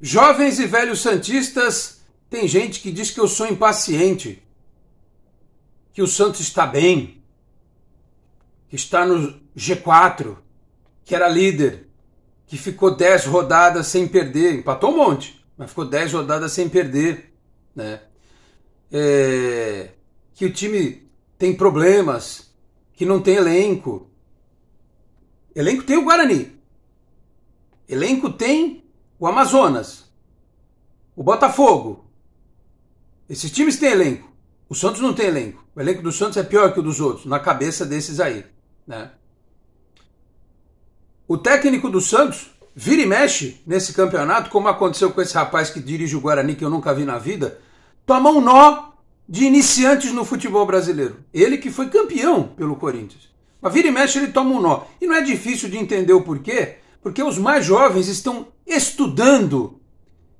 Jovens e velhos santistas, tem gente que diz que eu sou impaciente, que o Santos está bem, que está no G4, que era líder, que ficou 10 rodadas sem perder, empatou um monte, mas ficou 10 rodadas sem perder, né? É, que o time tem problemas, que não tem elenco. Elenco tem o Guarani. Elenco tem o Amazonas, o Botafogo. Esses times têm elenco. O Santos não tem elenco. O elenco do Santos é pior que o dos outros, na cabeça desses aí. Né? O técnico do Santos vira e mexe nesse campeonato, como aconteceu com esse rapaz que dirige o Guarani, que eu nunca vi na vida, toma um nó de iniciantes no futebol brasileiro. Ele que foi campeão pelo Corinthians. Mas vira e mexe ele toma um nó. E não é difícil de entender o porquê, porque os mais jovens estão estudando,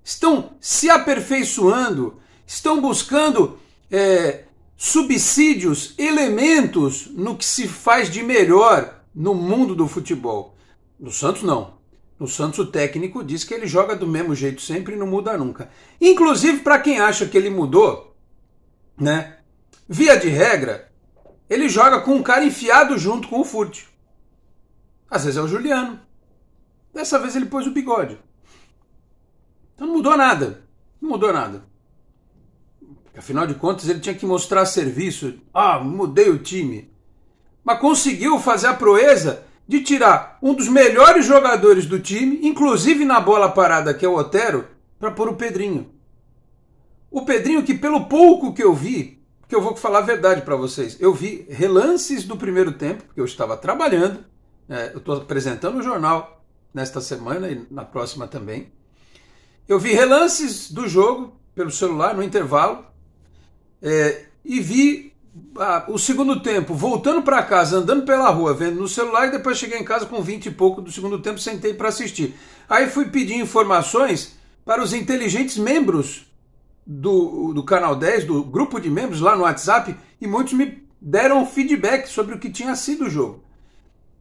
estão se aperfeiçoando, estão buscando é, subsídios, elementos no que se faz de melhor no mundo do futebol. No Santos, não. No Santos, o técnico diz que ele joga do mesmo jeito sempre e não muda nunca. Inclusive, para quem acha que ele mudou, né? Via de regra, ele joga com um cara enfiado junto com o Furt. Às vezes é o Juliano, Dessa vez ele pôs o bigode. Então não mudou nada. Não mudou nada. Afinal de contas, ele tinha que mostrar serviço. Ah, mudei o time. Mas conseguiu fazer a proeza de tirar um dos melhores jogadores do time, inclusive na bola parada, que é o Otero, para pôr o Pedrinho. O Pedrinho, que pelo pouco que eu vi, que eu vou falar a verdade para vocês, eu vi relances do primeiro tempo, porque eu estava trabalhando, é, eu estou apresentando o jornal, nesta semana e na próxima também. Eu vi relances do jogo pelo celular no intervalo é, e vi o segundo tempo voltando para casa, andando pela rua, vendo no celular e depois cheguei em casa com 20 e pouco do segundo tempo, sentei para assistir. Aí fui pedir informações para os inteligentes membros do, do Canal 10, do grupo de membros lá no WhatsApp, e muitos me deram feedback sobre o que tinha sido o jogo.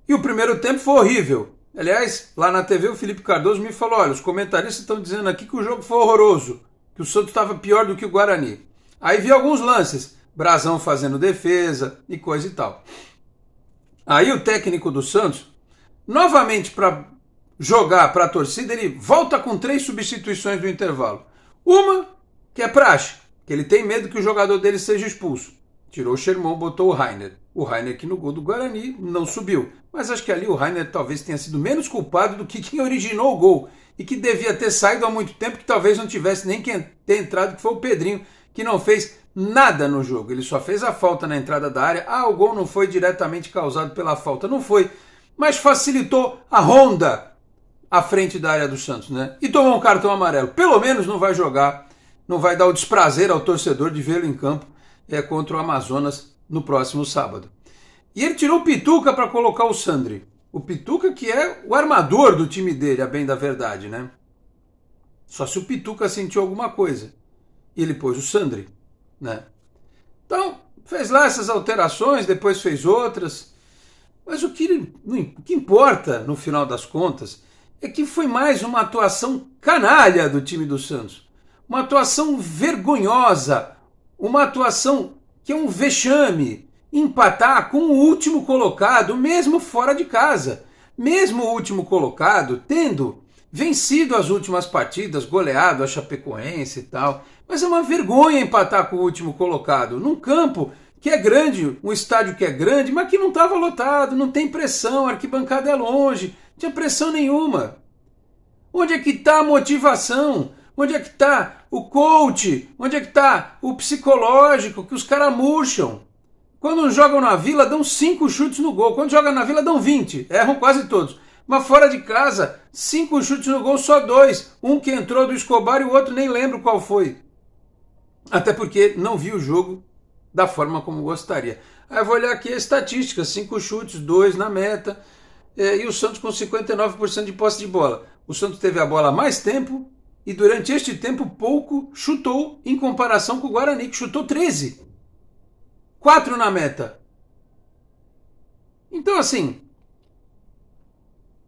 E o primeiro tempo foi horrível. Aliás, lá na TV o Felipe Cardoso me falou: olha, os comentaristas estão dizendo aqui que o jogo foi horroroso, que o Santos estava pior do que o Guarani. Aí vi alguns lances, Brasão fazendo defesa e coisa e tal. Aí o técnico do Santos, novamente para jogar para a torcida, ele volta com três substituições do intervalo. Uma que é praxe, que ele tem medo que o jogador dele seja expulso. Tirou o Xermão, botou o Rainer. O Rainer aqui no gol do Guarani não subiu. Mas acho que ali o Rainer talvez tenha sido menos culpado do que quem originou o gol. E que devia ter saído há muito tempo, que talvez não tivesse nem quem ter entrado, que foi o Pedrinho, que não fez nada no jogo. Ele só fez a falta na entrada da área. Ah, o gol não foi diretamente causado pela falta. Não foi. Mas facilitou a ronda à frente da área do Santos, né? E tomou um cartão amarelo. Pelo menos não vai jogar, não vai dar o desprazer ao torcedor de vê-lo em campo é contra o Amazonas no próximo sábado. E ele tirou o Pituca para colocar o Sandri. O Pituca que é o armador do time dele, a bem da verdade, né? Só se o Pituca sentiu alguma coisa. E ele pôs o Sandri, né? Então, fez lá essas alterações, depois fez outras. Mas o que, o que importa, no final das contas, é que foi mais uma atuação canalha do time do Santos. Uma atuação vergonhosa, uma atuação que é um vexame empatar com o último colocado, mesmo fora de casa. Mesmo o último colocado tendo vencido as últimas partidas, goleado a Chapecoense e tal. Mas é uma vergonha empatar com o último colocado num campo que é grande, um estádio que é grande, mas que não estava lotado, não tem pressão, a arquibancada é longe, não tinha pressão nenhuma. Onde é que está a motivação? Onde é que está o coach? Onde é que está o psicológico que os caras murcham? Quando jogam na vila, dão cinco chutes no gol. Quando jogam na vila, dão 20. Erram quase todos. Mas fora de casa, cinco chutes no gol, só dois. Um que entrou do Escobar e o outro nem lembro qual foi. Até porque não vi o jogo da forma como gostaria. Aí eu vou olhar aqui a estatística: cinco chutes, dois na meta. É, e o Santos com 59% de posse de bola. O Santos teve a bola mais tempo, e durante este tempo pouco chutou em comparação com o Guarani, que chutou 13. 4 na meta. Então, assim,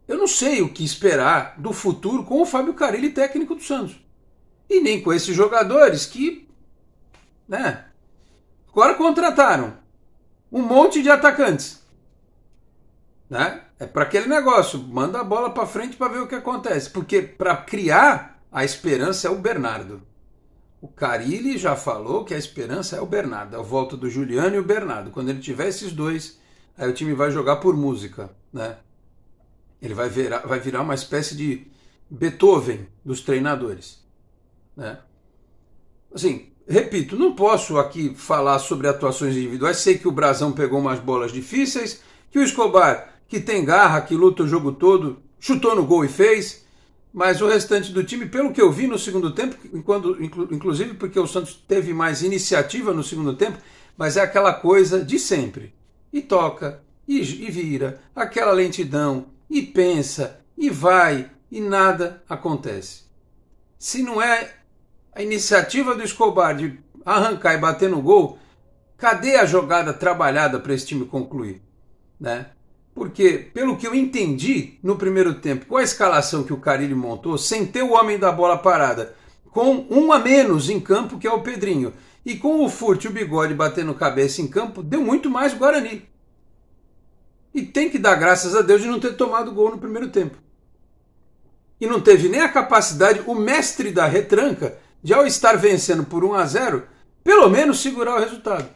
eu não sei o que esperar do futuro com o Fábio Carilli, técnico do Santos. E nem com esses jogadores que, né, agora contrataram um monte de atacantes. Né? É para aquele negócio, manda a bola para frente para ver o que acontece, porque para criar a esperança é o Bernardo. O Carilli já falou que a esperança é o Bernardo. A é volta do Juliano e o Bernardo. Quando ele tiver esses dois, aí o time vai jogar por música, né? Ele vai virar, vai virar uma espécie de Beethoven dos treinadores, né? Assim, repito, não posso aqui falar sobre atuações individuais. Sei que o Brasão pegou umas bolas difíceis, que o Escobar, que tem garra, que luta o jogo todo, chutou no gol e fez mas o restante do time, pelo que eu vi no segundo tempo, inclusive porque o Santos teve mais iniciativa no segundo tempo, mas é aquela coisa de sempre. E toca, e, e vira, aquela lentidão, e pensa, e vai, e nada acontece. Se não é a iniciativa do Escobar de arrancar e bater no gol, cadê a jogada trabalhada para esse time concluir? Né? Porque, pelo que eu entendi no primeiro tempo, com a escalação que o Carilho montou, sem ter o homem da bola parada, com um a menos em campo, que é o Pedrinho, e com o Furt e o Bigode batendo cabeça em campo, deu muito mais Guarani. E tem que dar graças a Deus de não ter tomado gol no primeiro tempo. E não teve nem a capacidade, o mestre da retranca, de ao estar vencendo por 1 a 0 pelo menos segurar o resultado.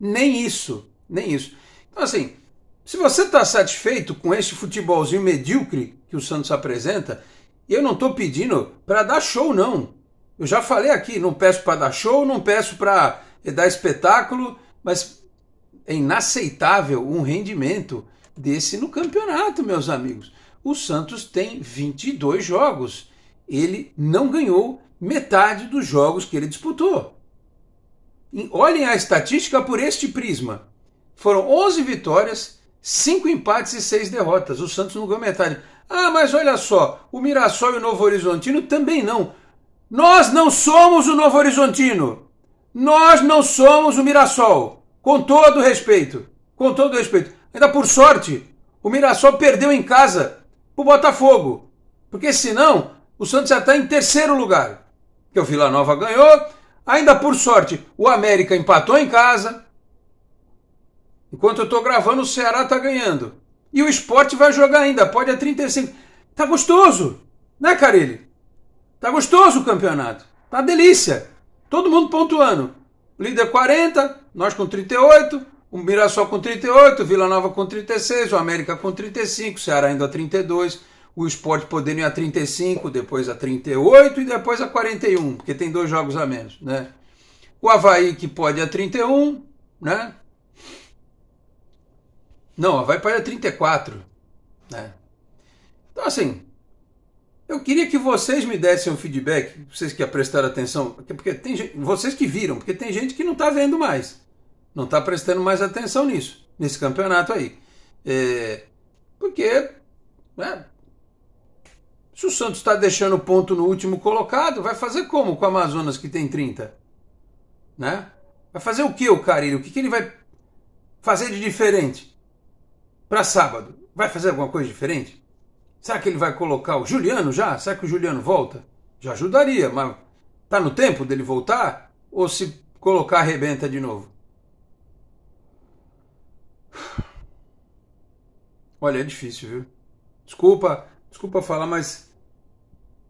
Nem isso, nem isso. Então, assim, se você está satisfeito com este futebolzinho medíocre que o Santos apresenta, eu não estou pedindo para dar show, não. Eu já falei aqui, não peço para dar show, não peço para eh, dar espetáculo, mas é inaceitável um rendimento desse no campeonato, meus amigos. O Santos tem 22 jogos. Ele não ganhou metade dos jogos que ele disputou. Olhem a estatística por este prisma. Foram 11 vitórias, Cinco empates e seis derrotas. O Santos não ganhou metade. Ah, mas olha só, o Mirassol e o Novo Horizontino também não. Nós não somos o Novo Horizontino. Nós não somos o Mirassol. Com todo respeito. Com todo respeito. Ainda por sorte, o Mirassol perdeu em casa pro Botafogo. Porque senão, o Santos já está em terceiro lugar. Que o Vila Nova ganhou. Ainda por sorte, o América empatou em casa. Enquanto eu estou gravando, o Ceará está ganhando. E o esporte vai jogar ainda, pode a 35. Tá gostoso, né, Carilli? Tá gostoso o campeonato. Tá delícia. Todo mundo pontuando. Líder 40, nós com 38, o Mirassol com 38, Vila Nova com 36, o América com 35, o Ceará ainda a 32, o Esporte podendo ir a 35, depois a 38 e depois a 41, porque tem dois jogos a menos, né? O Havaí que pode a 31, né? Não, vai para 34. Né? Então, assim, eu queria que vocês me dessem um feedback, vocês que prestaram atenção, porque tem gente, vocês que viram, porque tem gente que não está vendo mais, não está prestando mais atenção nisso, nesse campeonato aí. É, porque né, se o Santos está deixando ponto no último colocado, vai fazer como com o Amazonas que tem 30? Né? Vai fazer o que o Carilho? O que, que ele vai fazer de diferente? para sábado, vai fazer alguma coisa diferente? Será que ele vai colocar o Juliano já? Será que o Juliano volta? Já ajudaria, mas tá no tempo dele voltar? Ou se colocar, arrebenta de novo? Olha, é difícil, viu? Desculpa, desculpa falar, mas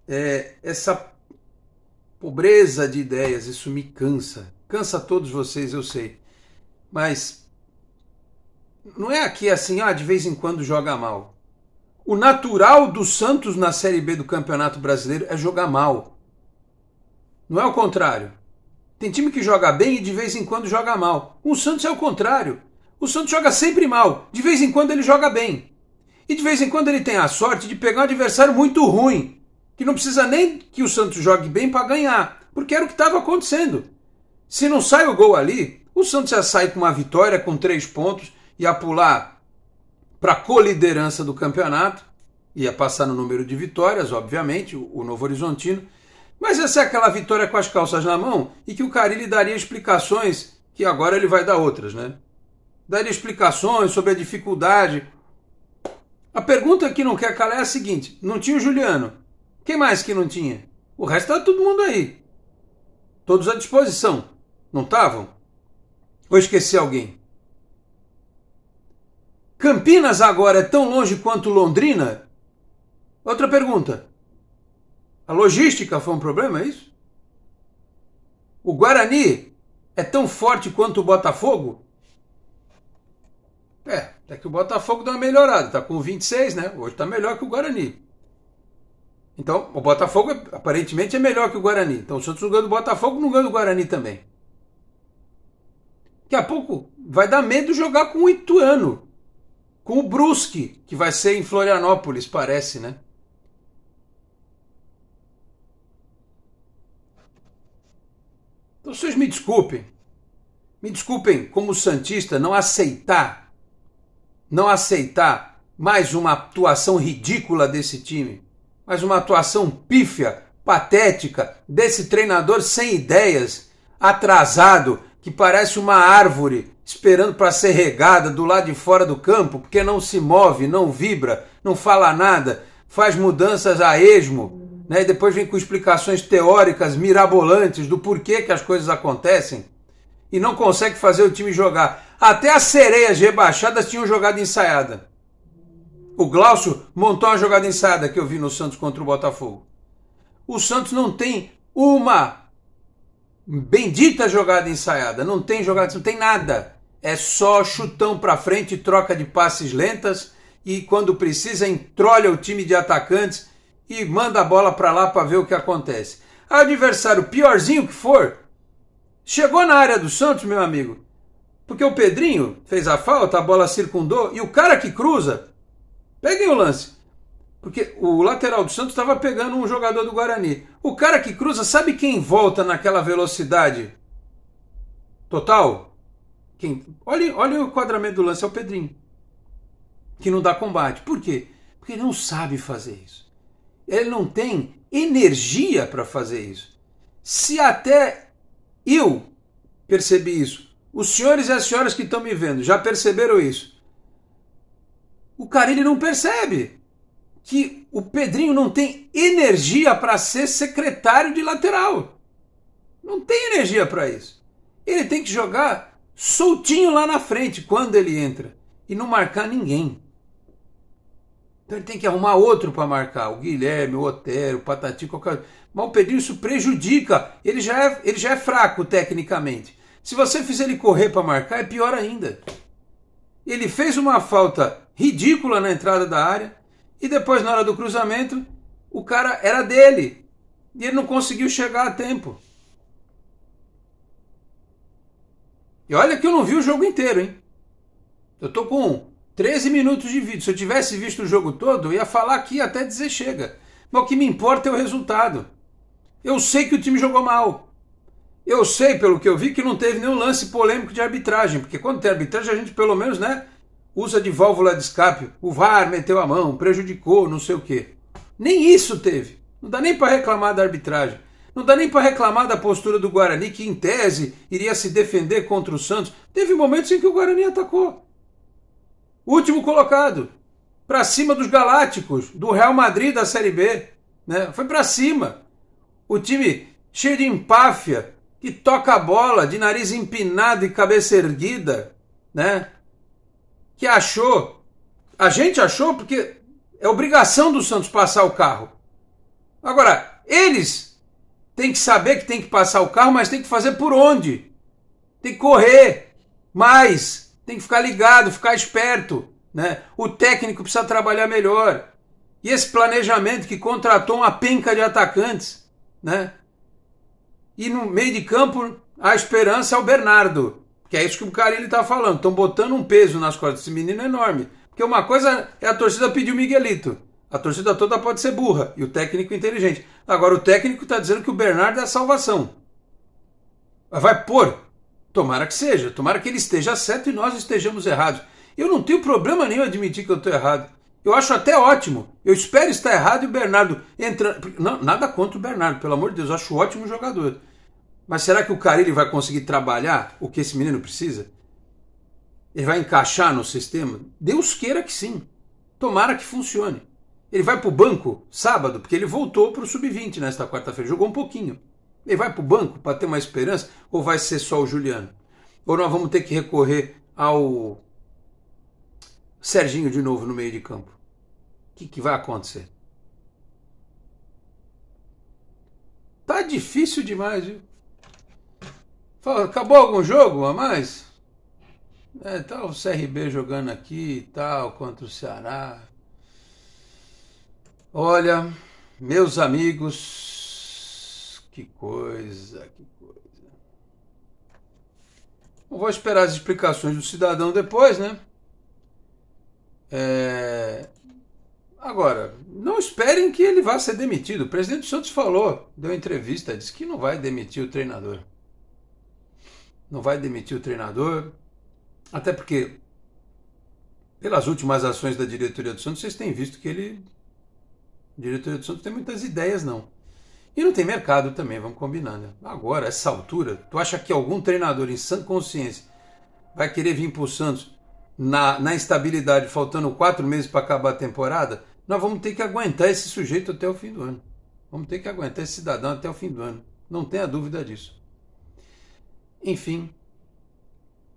é, essa pobreza de ideias, isso me cansa. Cansa todos vocês, eu sei. Mas não é aqui assim, ah, de vez em quando joga mal. O natural do Santos na Série B do Campeonato Brasileiro é jogar mal. Não é o contrário. Tem time que joga bem e de vez em quando joga mal. O Santos é o contrário. O Santos joga sempre mal, de vez em quando ele joga bem. E de vez em quando ele tem a sorte de pegar um adversário muito ruim, que não precisa nem que o Santos jogue bem para ganhar, porque era o que estava acontecendo. Se não sai o gol ali, o Santos já sai com uma vitória, com três pontos, ia pular para a coliderança do campeonato, ia passar no número de vitórias, obviamente, o Novo Horizontino, mas essa é aquela vitória com as calças na mão e que o Carilli daria explicações, que agora ele vai dar outras, né? Daria explicações sobre a dificuldade. A pergunta que não quer calar é a seguinte: não tinha o Juliano. Quem mais que não tinha? O resto tá todo mundo aí. Todos à disposição. Não estavam? Ou esqueci alguém? Campinas agora é tão longe quanto Londrina? Outra pergunta. A logística foi um problema, é isso? O Guarani é tão forte quanto o Botafogo? É, até que o Botafogo deu uma melhorada, tá com 26, né? Hoje tá melhor que o Guarani. Então, o Botafogo aparentemente é melhor que o Guarani. Então, o Santos não ganha do Botafogo, não ganha do Guarani também. Daqui a pouco vai dar medo jogar com o Ituano com o Brusque, que vai ser em Florianópolis, parece, né? Então vocês me desculpem. Me desculpem como santista não aceitar não aceitar mais uma atuação ridícula desse time, mais uma atuação pífia, patética desse treinador sem ideias, atrasado, que parece uma árvore esperando para ser regada do lado de fora do campo, porque não se move, não vibra, não fala nada, faz mudanças a esmo, né? E depois vem com explicações teóricas mirabolantes do porquê que as coisas acontecem e não consegue fazer o time jogar. Até as sereias rebaixadas tinham jogado ensaiada. O Glaucio montou uma jogada ensaiada que eu vi no Santos contra o Botafogo. O Santos não tem uma bendita jogada ensaiada, não tem jogada, não tem nada é só chutão para frente, troca de passes lentas e quando precisa entrolha o time de atacantes e manda a bola para lá para ver o que acontece. Adversário piorzinho que for, chegou na área do Santos, meu amigo. Porque o Pedrinho fez a falta, a bola circundou e o cara que cruza, peguem o lance. Porque o lateral do Santos estava pegando um jogador do Guarani. O cara que cruza, sabe quem volta naquela velocidade? Total, quem, olha, olha o enquadramento do lance, é o Pedrinho, que não dá combate. Por quê? Porque ele não sabe fazer isso. Ele não tem energia para fazer isso. Se até eu percebi isso, os senhores e as senhoras que estão me vendo já perceberam isso. O cara ele não percebe que o Pedrinho não tem energia para ser secretário de lateral. Não tem energia para isso. Ele tem que jogar soltinho lá na frente quando ele entra e não marcar ninguém. Então ele tem que arrumar outro para marcar, o Guilherme, o Otero, o Patati, qualquer. Mas o Pedrinho isso prejudica. Ele já é, ele já é fraco tecnicamente. Se você fizer ele correr para marcar, é pior ainda. Ele fez uma falta ridícula na entrada da área e depois na hora do cruzamento, o cara era dele e ele não conseguiu chegar a tempo. E olha que eu não vi o jogo inteiro, hein? Eu tô com 13 minutos de vídeo. Se eu tivesse visto o jogo todo, eu ia falar aqui até dizer chega. Mas o que me importa é o resultado. Eu sei que o time jogou mal. Eu sei, pelo que eu vi, que não teve nenhum lance polêmico de arbitragem, porque quando tem arbitragem a gente pelo menos, né, usa de válvula de escape. O VAR meteu a mão, prejudicou, não sei o quê. Nem isso teve. Não dá nem para reclamar da arbitragem. Não dá nem para reclamar da postura do Guarani, que em tese iria se defender contra o Santos. Teve momentos em que o Guarani atacou. Último colocado, para cima dos Galácticos, do Real Madrid da Série B. Né? Foi para cima. O time cheio de empáfia, que toca a bola de nariz empinado e cabeça erguida, né? que achou, a gente achou porque é obrigação do Santos passar o carro. Agora, eles tem que saber que tem que passar o carro, mas tem que fazer por onde. Tem que correr mais, tem que ficar ligado, ficar esperto. Né? O técnico precisa trabalhar melhor. E esse planejamento que contratou uma penca de atacantes, né? E no meio de campo, a esperança é o Bernardo. Que é isso que o Carilli está falando. Estão botando um peso nas costas desse menino é enorme. Porque uma coisa é a torcida pedir o Miguelito. A torcida toda pode ser burra e o técnico inteligente. Agora, o técnico está dizendo que o Bernardo é a salvação. Vai pôr? Tomara que seja. Tomara que ele esteja certo e nós estejamos errados. Eu não tenho problema nenhum admitir que eu estou errado. Eu acho até ótimo. Eu espero estar errado e o Bernardo entra. Não, nada contra o Bernardo, pelo amor de Deus. Eu acho ótimo jogador. Mas será que o cara vai conseguir trabalhar o que esse menino precisa? Ele vai encaixar no sistema? Deus queira que sim. Tomara que funcione. Ele vai para o banco sábado, porque ele voltou para o sub-20 nesta quarta-feira, jogou um pouquinho. Ele vai para o banco para ter uma esperança, ou vai ser só o Juliano? Ou nós vamos ter que recorrer ao Serginho de novo no meio de campo? O que, que vai acontecer? Tá difícil demais, viu? acabou algum jogo a mais? É, tá o CRB jogando aqui e tal, contra o Ceará. Olha, meus amigos, que coisa, que coisa. Eu vou esperar as explicações do cidadão depois, né? É... Agora, não esperem que ele vá ser demitido. O presidente Santos falou, deu entrevista, disse que não vai demitir o treinador. Não vai demitir o treinador, até porque, pelas últimas ações da diretoria do Santos, vocês têm visto que ele Diretor do Santos tem muitas ideias, não. E não tem mercado também, vamos combinar, né? Agora, essa altura, tu acha que algum treinador em sã consciência vai querer vir para o Santos na, na instabilidade, faltando quatro meses para acabar a temporada? Nós vamos ter que aguentar esse sujeito até o fim do ano. Vamos ter que aguentar esse cidadão até o fim do ano. Não tenha dúvida disso. Enfim,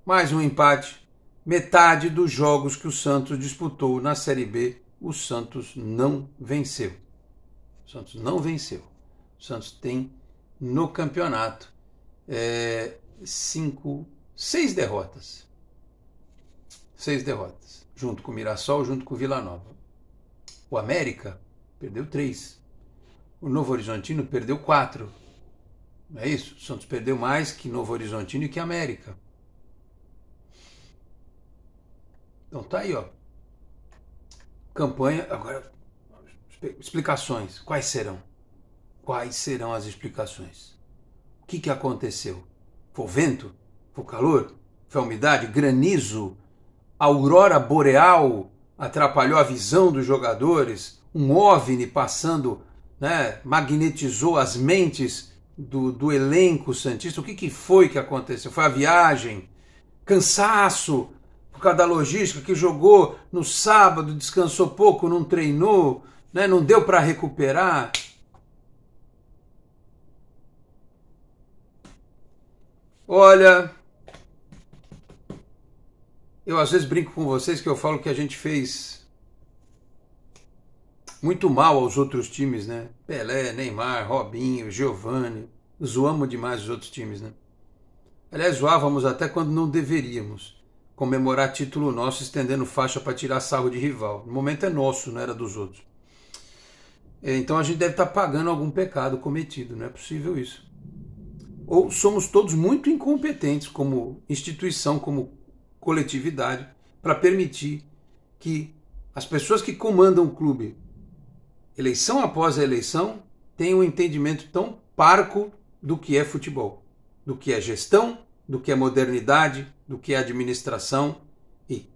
mais um empate. Metade dos jogos que o Santos disputou na Série B o Santos não venceu. O Santos não venceu. O Santos tem no campeonato é, cinco, seis derrotas. Seis derrotas. Junto com o Mirassol, junto com o Vila Nova. O América perdeu três. O Novo Horizontino perdeu quatro. Não é isso? O Santos perdeu mais que Novo Horizontino e que América. Então tá aí, ó campanha. Agora, explicações. Quais serão? Quais serão as explicações? O que, que aconteceu? Foi vento? Foi calor? Foi umidade? Granizo? Aurora boreal atrapalhou a visão dos jogadores? Um OVNI passando, né, magnetizou as mentes do, do elenco Santista? O que, que foi que aconteceu? Foi a viagem? Cansaço? por causa da logística, que jogou no sábado, descansou pouco, não treinou, né? não deu para recuperar. Olha, eu às vezes brinco com vocês que eu falo que a gente fez muito mal aos outros times, né? Pelé, Neymar, Robinho, Giovanni, zoamos demais os outros times, né? Aliás, zoávamos até quando não deveríamos comemorar título nosso estendendo faixa para tirar sarro de rival. O momento é nosso, não era dos outros. É, então a gente deve estar tá pagando algum pecado cometido, não é possível isso. Ou somos todos muito incompetentes como instituição, como coletividade, para permitir que as pessoas que comandam o clube, eleição após a eleição, tenham um entendimento tão parco do que é futebol, do que é gestão, do que é modernidade, do que é administração e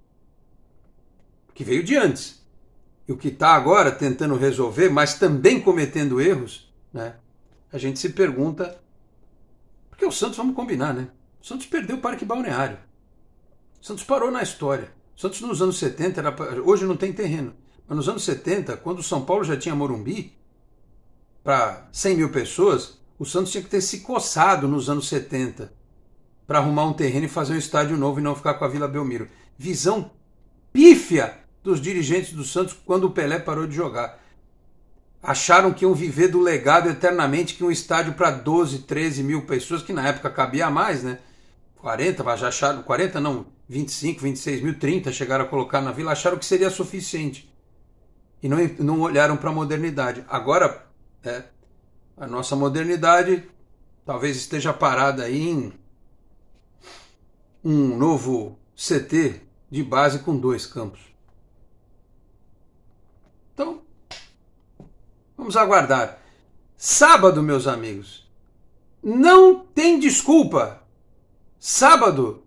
que veio de antes. E o que está agora tentando resolver, mas também cometendo erros, né? a gente se pergunta. Porque o Santos, vamos combinar, né? O Santos perdeu o Parque Balneário. O Santos parou na história. O Santos nos anos 70, era, hoje não tem terreno. Mas nos anos 70, quando o São Paulo já tinha Morumbi, para 100 mil pessoas, o Santos tinha que ter se coçado nos anos 70 para arrumar um terreno e fazer um estádio novo e não ficar com a Vila Belmiro. Visão pífia dos dirigentes do Santos quando o Pelé parou de jogar. Acharam que iam viver do legado eternamente que um estádio para 12, 13 mil pessoas, que na época cabia mais, né? 40, mas já acharam, 40 não, 25, 26 mil, 30 chegaram a colocar na vila, acharam que seria suficiente. E não, não olharam para a modernidade. Agora, é, a nossa modernidade talvez esteja parada aí em um novo CT de base com dois campos. Então, vamos aguardar. Sábado, meus amigos, não tem desculpa. Sábado,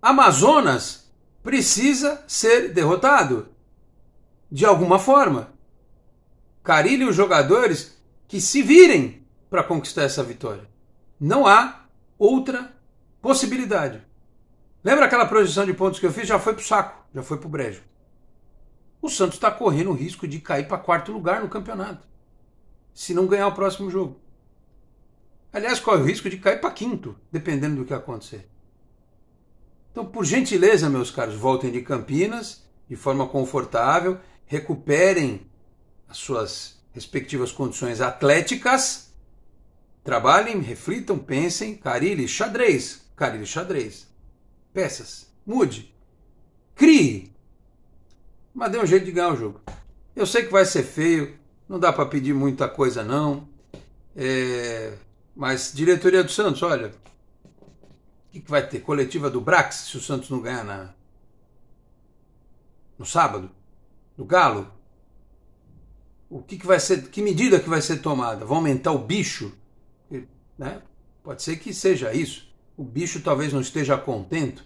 Amazonas precisa ser derrotado de alguma forma. Carilhe os jogadores que se virem para conquistar essa vitória. Não há outra possibilidade. Lembra aquela projeção de pontos que eu fiz? Já foi pro saco, já foi pro brejo. O Santos está correndo o risco de cair para quarto lugar no campeonato, se não ganhar o próximo jogo. Aliás, corre o risco de cair para quinto, dependendo do que acontecer. Então, por gentileza, meus caros, voltem de Campinas de forma confortável, recuperem as suas respectivas condições atléticas, trabalhem, reflitam, pensem, carilhe, xadrez, carilhe, xadrez peças. Mude. Crie. Mas dê um jeito de ganhar o jogo. Eu sei que vai ser feio, não dá para pedir muita coisa não. É... Mas diretoria do Santos, olha, o que, que vai ter? Coletiva do Brax, se o Santos não ganhar na... no sábado? Do Galo? O que, que vai ser? Que medida que vai ser tomada? Vão aumentar o bicho? Né? Pode ser que seja isso. O bicho talvez não esteja contento.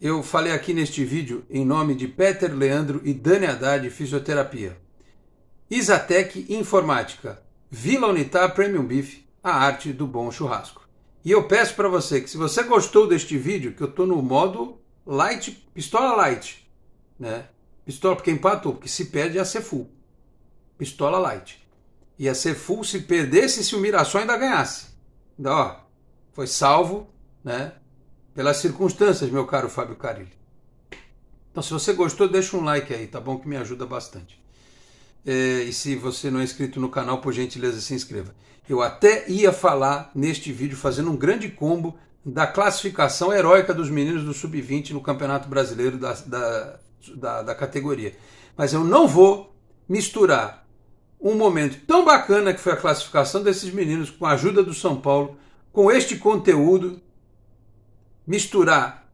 Eu falei aqui neste vídeo em nome de Peter Leandro e Dani Haddad Fisioterapia. Isatec Informática, Vila Unitar Premium Beef, a arte do bom churrasco. E eu peço para você que se você gostou deste vídeo, que eu estou no modo light, pistola light, né? Pistola porque empatou, porque se perde ia ser full pistola light. Ia ser full se perdesse se o Mirassol ainda ganhasse. Então ó, foi salvo, né? Pelas circunstâncias, meu caro Fábio Carilli. Então, se você gostou, deixa um like aí, tá bom? Que me ajuda bastante. É, e se você não é inscrito no canal, por gentileza, se inscreva. Eu até ia falar neste vídeo, fazendo um grande combo da classificação heróica dos meninos do Sub-20 no Campeonato Brasileiro da, da, da, da categoria. Mas eu não vou misturar um momento tão bacana que foi a classificação desses meninos com a ajuda do São Paulo, com este conteúdo, misturar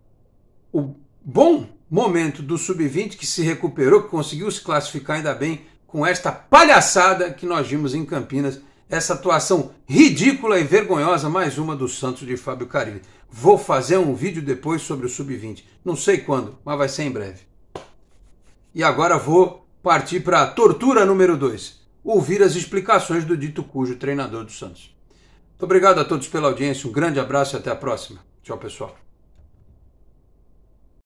o bom momento do Sub-20 que se recuperou, que conseguiu se classificar ainda bem, com esta palhaçada que nós vimos em Campinas, essa atuação ridícula e vergonhosa, mais uma do Santos de Fábio Carilli. Vou fazer um vídeo depois sobre o Sub-20, não sei quando, mas vai ser em breve. E agora vou partir para a tortura número 2 ouvir as explicações do dito cujo treinador do Santos. Muito obrigado a todos pela audiência, um grande abraço e até a próxima. Tchau, pessoal.